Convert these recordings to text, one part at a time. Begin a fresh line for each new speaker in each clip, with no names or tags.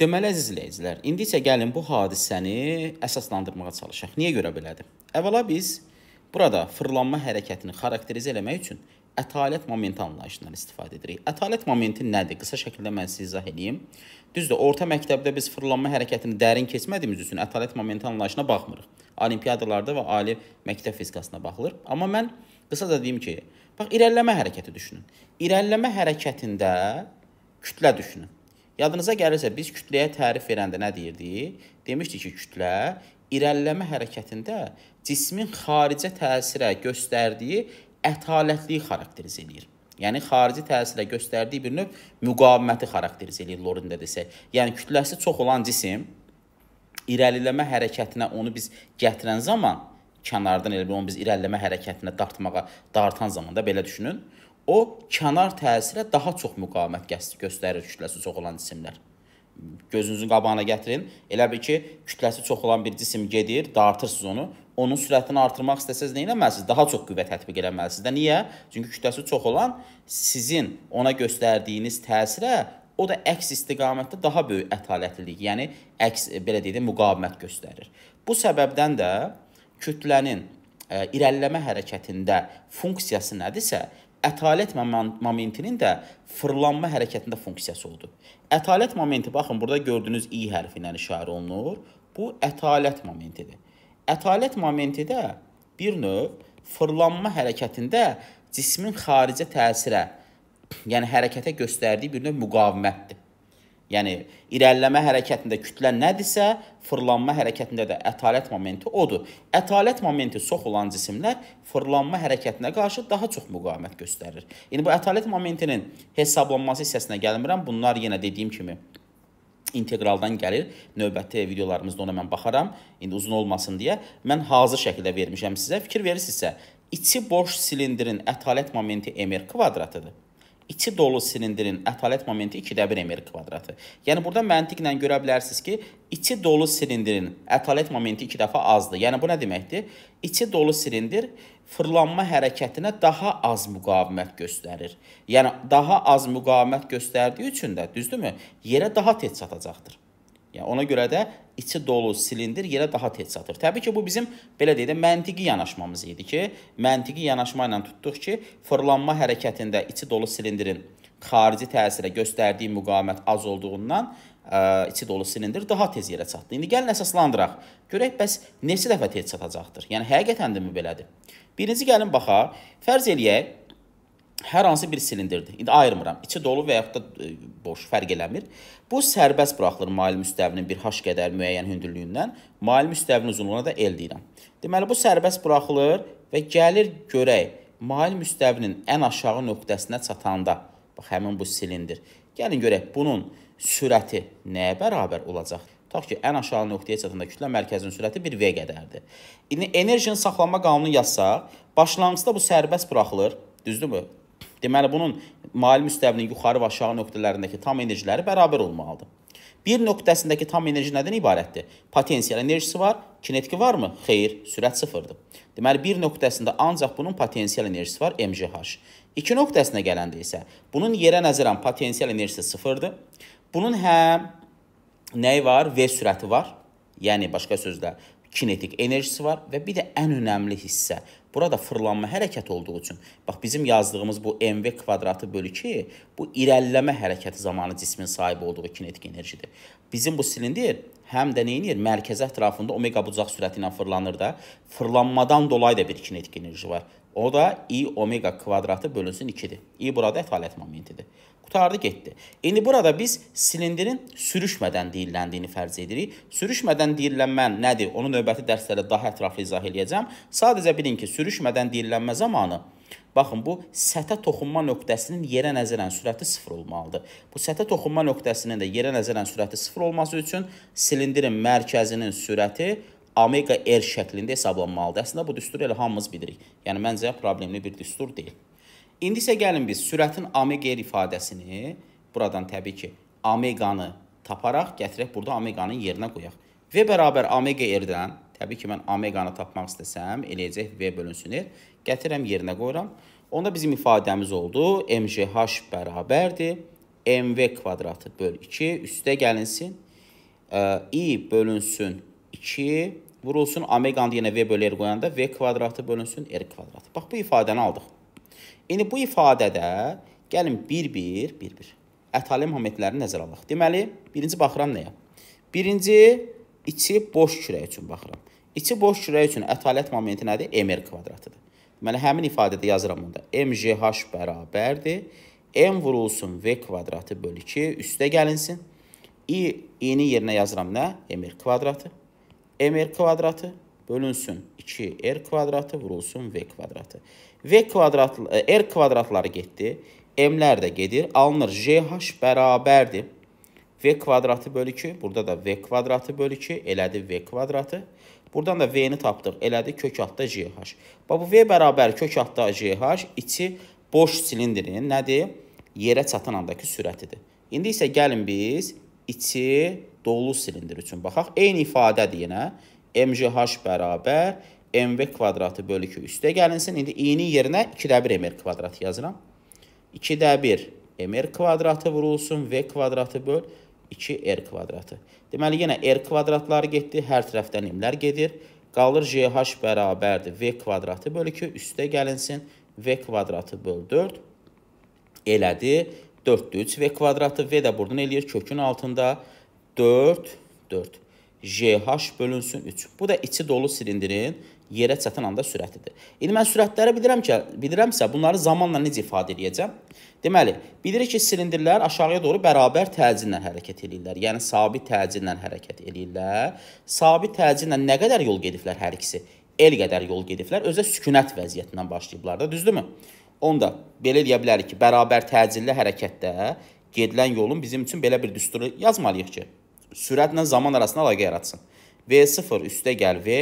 Deməli əziz izləyicilər, indi isə gəlin bu hadisəni əsaslandırmağa çalışaq. Niyə görə belədir? Əvvəla biz burada fırlanma hərəkətini xarakterizə eləmək üçün ətalət momenti anlayışından istifadə edirik. Ətalət momenti nədir? Qısa şəkildə mən sizə izah edeyim. Düzdür, orta məktəbdə biz fırlanma hərəkətini dərin keçmədiyimiz üçün ətalət momenti anlayışına baxmırıq. Olimpiadalarda və ali məktəb fizikasına baxılır. Amma mən qısa da deyim ki, bax irəliləmə hərəkəti düşünün. İrəliləmə hərəkətində kütlə düşünün. Yadınıza gəlirsə, biz kütləyə tərif verəndə nə deyirdik? Demişdik ki, kütlə irəlləmə hərəkətində cismin xaricə təsirə göstərdiyi ətalətliyi xarakterizə eləyir. Yəni xarici təsirə göstərdiyi bir növ müqaviməti xarakterizə eləyir Lorentdə desək. Yəni kütləsi çox olan cisim irəliləmə hərəkətinə onu biz gətirən zaman kənardan elə onu biz irəliləmə hərəkətinə dartmağa dartan zamanda belə düşünün o kənar təsirə daha çox müqavimət göstərir kütləsi çox olan cisimlər. Gözünüzün qabağına gətirin. Elə bil ki, kütləsi çox olan bir cisim gedir, dartırsınız onu. Onun sürətini artırmaq istəsəz nə etməlisiniz? Daha çox qüvvə tətbiq etməlisiniz. Də niyə? Çünki kütləsi çox olan sizin ona göstərdiyiniz təsirə o da əks istiqamətdə daha böyük ətalətlilik, yəni əks belə deyək, müqavimət göstərir. Bu səbəbdən də kütlənin e, irəlilləmə hərəkətində funksiyası nədirsə, ətalət momentinin də fırlanma hərəkətində funksiyası oldu. Ətalət momenti baxın burada gördüyünüz i hərfi ilə işarə olunur. Bu ətalət momentidir. Ətalət momenti də bir növ fırlanma hərəkətində cismin xaricə təsirə, yəni hərəkətə göstərdiyi bir növ müqavimətdir. Yəni irəliləmə hərəkətində kütlə nədirsə, fırlanma hərəkətində də ətalət momenti odur. Ətalət momenti soxulan cisimlər fırlanma hərəkətinə qarşı daha çox müqavimət göstərir. Yəni bu ətalət momentinin hesablanması hissəsinə gəlmirəm. Bunlar yenə dediyim kimi inteqraldan gəlir. Növbəti videolarımızda ona mən baxaram. İndi uzun olmasın deyə mən hazır şəkildə vermişəm sizə. Fikir verirsinizsə, içi boş silindrin ətalət momenti mr kvadratıdır içi dolu silindirin ətalət ah, momenti 2-də 1 m kvadratı. Yəni burada məntiqlə görə bilərsiniz ki, içi dolu silindirin ətalət ah, momenti 2 dəfə azdır. Yəni bu nə deməkdir? İçi dolu silindir fırlanma hərəkətinə daha az müqavimət göstərir. Yəni daha az müqavimət göstərdiyi üçün də, düzdürmü? Yerə daha tez çatacaqdır. Yəni ona görə də içi dolu silindir yerə daha tez çatır. Təbii ki, bu bizim belə deyək də məntiqi yanaşmamız idi ki, məntiqi yanaşma ilə tutduq ki, fırlanma hərəkətində içi dolu silindirin xarici təsirə göstərdiyi müqavimət az olduğundan ə, e, içi dolu silindir daha tez yerə çatdı. İndi gəlin əsaslandıraq. Görək bəs neçə dəfə tez çatacaqdır? Yəni həqiqətən də mi belədir? Birinci gəlin baxaq. Fərz eləyək, hər hansı bir silindirdir. İndi ayırmıram. İçi dolu və yaxud da e, boş fərq eləmir. Bu sərbəst buraxılır mail müstəvinin bir h qədər müəyyən hündürlüyündən mail müstəvinin uzunluğuna da l deyirəm. Deməli bu sərbəst buraxılır və gəlir görək mail müstəvinin ən aşağı nöqtəsinə çatanda bax həmin bu silindir. Gəlin görək bunun sürəti nəyə bərabər olacaq? Tutaq ki, ən aşağı nöqtəyə çatanda kütlə mərkəzinin sürəti 1v qədərdir. İndi enerjinin saxlanma qanunu yazsaq, başlanğıcda bu sərbəst buraxılır, düzdürmü? Deməli, bunun mali müstəvinin yuxarı və aşağı nöqtələrindəki tam enerjiləri bərabər olmalıdır. Bir nöqtəsindəki tam enerji nədən ibarətdir? Potensial enerjisi var, kinetiki varmı? Xeyr, sürət sıfırdır. Deməli, bir nöqtəsində ancaq bunun potensial enerjisi var, MGH. İki nöqtəsinə gələndə isə bunun yerə nəzərən potensial enerjisi sıfırdır. Bunun həm nəyi var? V sürəti var. Yəni, başqa sözlə, kinetik enerjisi var və bir də ən önəmli hissə, Burada fırlanma hərəkəti olduğu üçün, bax bizim yazdığımız bu mv kvadratı bölü 2 bu irəliləmə hərəkəti zamanı cismin sahib olduğu kinetik enerjidir. Bizim bu silindir həm də neyinir? Mərkəzi ətrafında omega bucaq sürəti ilə fırlanır da. Fırlanmadan dolayı da bir kinetik enerji var. O da i omega kvadratı bölünsün 2-dir. i burada ətalət momentidir. Qutardı getdi. İndi burada biz silindirin sürüşmədən deyirləndiyini fərz edirik. Sürüşmədən deyirlənmən nədir? Onu növbəti dərslərdə daha ətraflı izah edəcəm. Sadəcə bilin ki, sürüşmədən deyirlənmə zamanı Baxın, bu sətə toxunma nöqtəsinin yerə nəzərən sürəti 0 olmalıdır. Bu sətə toxunma nöqtəsinin də yerə nəzərən sürəti 0 olması üçün silindirin mərkəzinin sürəti omega r şəklində hesablanmalıdır. Əslində bu düstur elə hamımız bilirik. Yəni məncə problemli bir düstur deyil. İndi isə gəlin biz sürətin omega r ifadəsini buradan təbii ki, omeganı taparaq gətirək burada omeganın yerinə qoyaq. V bərabər omega r-dən təbii ki, mən omeganı tapmaq istəsəm eləyəcək v bölünsün r. Gətirəm yerinə qoyuram. Onda bizim ifadəmiz oldu mgh bərabərdir mv kvadratı böl 2 üstə gəlinsin i bölünsün 2 vurulsun omeqanı yenə v bölü r qoyanda v kvadratı bölünsün r kvadratı. Bax bu ifadəni aldıq. İndi bu ifadədə gəlin 1 1 1 1 ətali momentləri nəzərə alaq. Deməli, birinci baxıram nəyə? Birinci içi boş kürək üçün baxıram. İçi boş kürək üçün ətalət momenti nədir? mr kvadratıdır. Deməli, həmin ifadədə yazıram onda. mgh bərabərdir m vurulsun v kvadratı bölü 2 üstə gəlinsin. i i-ni yerinə yazıram nə? mr kvadratı mr kvadratı bölünsün 2 r kvadratı vurulsun v kvadratı. V kvadrat e, r kvadratları getdi. M-lər də gedir. Alınır JH bərabərdir. V kvadratı bölü 2. Burada da V kvadratı bölü 2. Elədi V kvadratı. Buradan da V-ni tapdıq. Elədi kök altda JH. Bax, bu V bərabər kök altda JH içi boş silindrin nədir? Yerə çatan andakı sürətidir. İndi isə gəlin biz içi dolu silindir üçün baxaq. Eyni ifadədir yenə. MGH bərabər MV kvadratı bölükü üstə gəlinsin. İndi i-nin yerinə 2-də 1 MR kvadratı yazıram. 2-də 1 MR kvadratı vurulsun. V kvadratı böl 2R kvadratı. Deməli, yenə R kvadratları getdi. Hər tərəfdən imlər gedir. Qalır GH bərabərdir. V kvadratı bölükü üstə gəlinsin. V kvadratı böl 4. Elədi. 4-3 V kvadratı. V də buradan eləyir kökün altında. 4, 4. JH bölünsün 3. Bu da içi dolu silindirin yerə çatan anda sürətidir. İndi mən sürətləri bilirəm ki, bilirəmsə bunları zamanla necə ifadə edəcəm? Deməli, bilirik ki, silindirlər aşağıya doğru bərabər təcillə hərəkət eləyirlər. Yəni sabit təcillə hərəkət eləyirlər. Sabit təcillə nə qədər yol gediblər hər ikisi? El qədər yol gediblər. Özə sükunət vəziyyətindən başlayıblar da, düzdürmü? Onda belə eləyə bilərik ki, bərabər təcilli hərəkətdə gedilən yolun bizim üçün belə bir düsturu yazmalıyıq ki, sürətlə zaman arasında əlaqə yaratsın. V0 üstə gəl V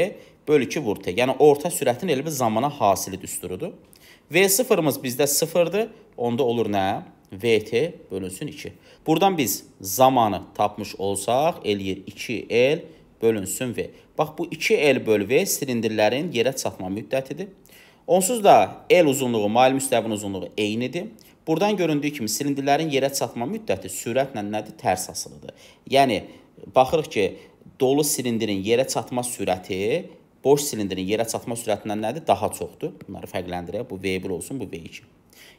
bölü 2 vur T. Yəni orta sürətin elə bir zamana hasili düsturudur. V0-ımız bizdə 0-dır. Onda olur nə? VT bölünsün 2. Buradan biz zamanı tapmış olsaq, eləyir 2L bölünsün V. Bax, bu 2L bölü V silindirlərin yerə çatma müddətidir. Onsuz da L uzunluğu, mail müstəvin uzunluğu eynidir. Buradan göründüyü kimi silindirlərin yerə çatma müddəti sürətlə nədir? Tərs asılıdır. Yəni, baxırıq ki, dolu silindrin yerə çatma sürəti boş silindrin yerə çatma sürətindən nədir? Daha çoxdur. Bunları fərqləndirək. Bu V1 olsun, bu V2.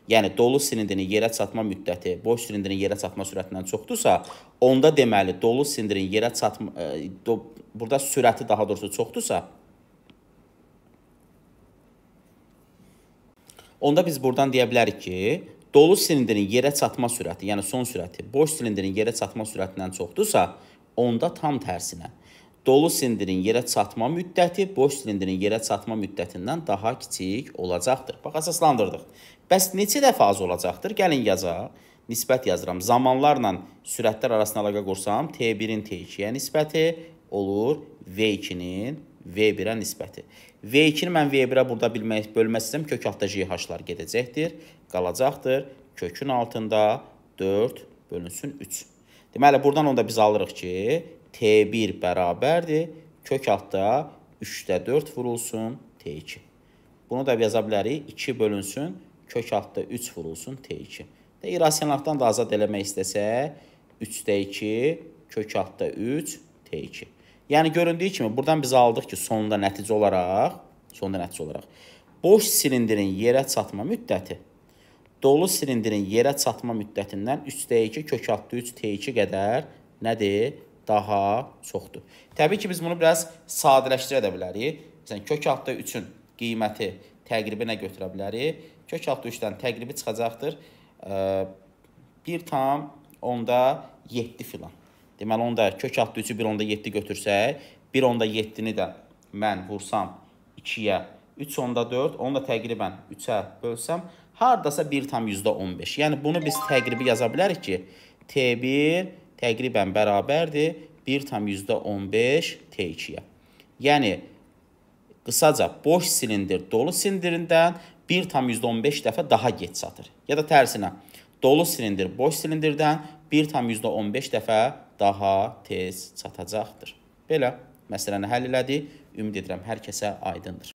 Yəni dolu silindrin yerə çatma müddəti boş silindrin yerə çatma sürətindən çoxdursa, onda deməli dolu silindrin yerə çatma e, do, burada sürəti daha doğrusu çoxdursa, onda biz buradan deyə bilərik ki, dolu silindrin yerə çatma sürəti, yəni son sürəti boş silindrin yerə çatma sürətindən çoxdursa, onda tam tərsinə dolu sindirin yerə çatma müddəti boş silindrin yerə çatma müddətindən daha kiçik olacaqdır. Bax əsaslandırdıq. Bəs neçə dəfə az olacaqdır? Gəlin yazaq. Nisbət yazıram. Zamanlarla sürətlər arasında əlaqə qursam T1-in T2-yə nisbəti olur V2-nin V1-ə nisbəti. V2-ni mən V1-ə burada bilmək bölməsəm kök altda JH-lar gedəcəkdir, qalacaqdır. Kökün altında 4 bölünsün 3. Deməli, buradan onu da biz alırıq ki, T1 bərabərdir. Kök altda 3-də 4 vurulsun T2. Bunu da yaza bilərik. 2 bölünsün, kök altda 3 vurulsun T2. Də irasiyanlardan da azad eləmək istəsə, 3-də 2, kök altda 3, T2. Yəni, göründüyü kimi, buradan biz aldıq ki, sonunda nəticə olaraq, sonunda nəticə olaraq, boş silindirin yerə çatma müddəti dolu silindrin yerə çatma müddətindən 3T2 kök altı 3T2 qədər nədir? Daha çoxdur. Təbii ki, biz bunu biraz sadələşdirə də bilərik. Məsələn, kök altı 3-ün qiyməti təqribi nə götürə bilərik? Kök altı 3-dən təqribi çıxacaqdır. 1 tam onda 7 filan. Deməli, onda kök altı 3-ü 1 onda 7 götürsək, 1 onda 7-ni də mən vursam 2-yə 3 onda 4, onu da təqribən 3-ə bölsəm, hardasa 1,15. Yəni bunu biz təqribi yaza bilərik ki, T1 təqribən bərabərdir 1,15 T2-yə. Yəni qısaca boş silindir dolu silindirindən 1,15 dəfə daha gec çatır. Ya da tərsinə, dolu silindir boş silindirdən 1,15 dəfə daha tez çatacaqdır. Belə məsələni həll elədik. Ümid edirəm hər kəsə aydındır.